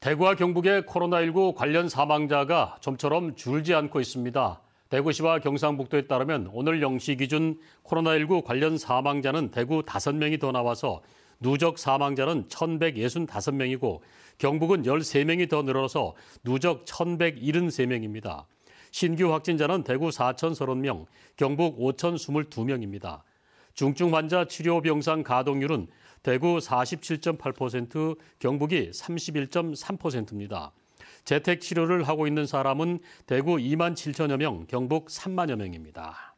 대구와 경북의 코로나19 관련 사망자가 좀처럼 줄지 않고 있습니다. 대구시와 경상북도에 따르면 오늘 0시 기준 코로나19 관련 사망자는 대구 5명이 더 나와서 누적 사망자는 1,165명이고 경북은 13명이 더 늘어서 누적 1,173명입니다. 신규 확진자는 대구 4,030명, 경북 5,022명입니다. 중증 환자 치료 병상 가동률은 대구 47.8%, 경북이 31.3%입니다. 재택 치료를 하고 있는 사람은 대구 2만 7천여 명, 경북 3만여 명입니다.